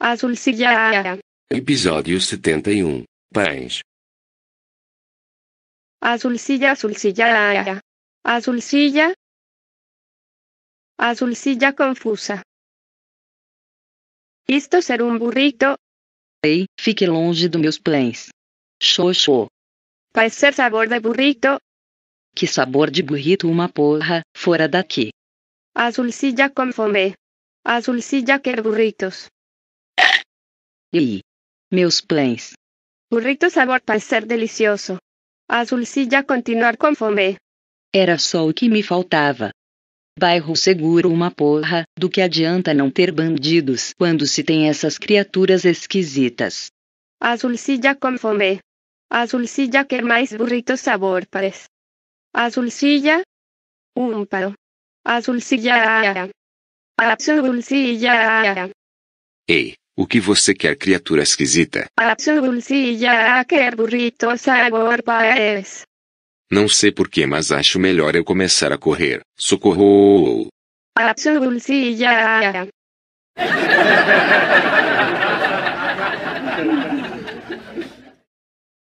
Azulcilha. Episódio 71. Pães. Azulcilla, azulcilha. azulcilla, azulcilla confusa. Isto ser um burrito? Ei, fique longe dos meus pães. Xoxô. Vai ser sabor de burrito? Que sabor de burrito uma porra, fora daqui. Azulcilla com fome. Azulcilla quer burritos. E. meus planes. Burrito sabor ser delicioso. Azulcilla continuar com fome. Era só o que me faltava. Bairro seguro uma porra, do que adianta não ter bandidos quando se tem essas criaturas esquisitas. Azulcilla com fome. Azulcilla quer mais burrito sabor para. A Zulcilla? Um paro. A Azulcilla. A o que você quer, criatura esquisita? burrito Não sei porquê, mas acho melhor eu começar a correr. Socorro!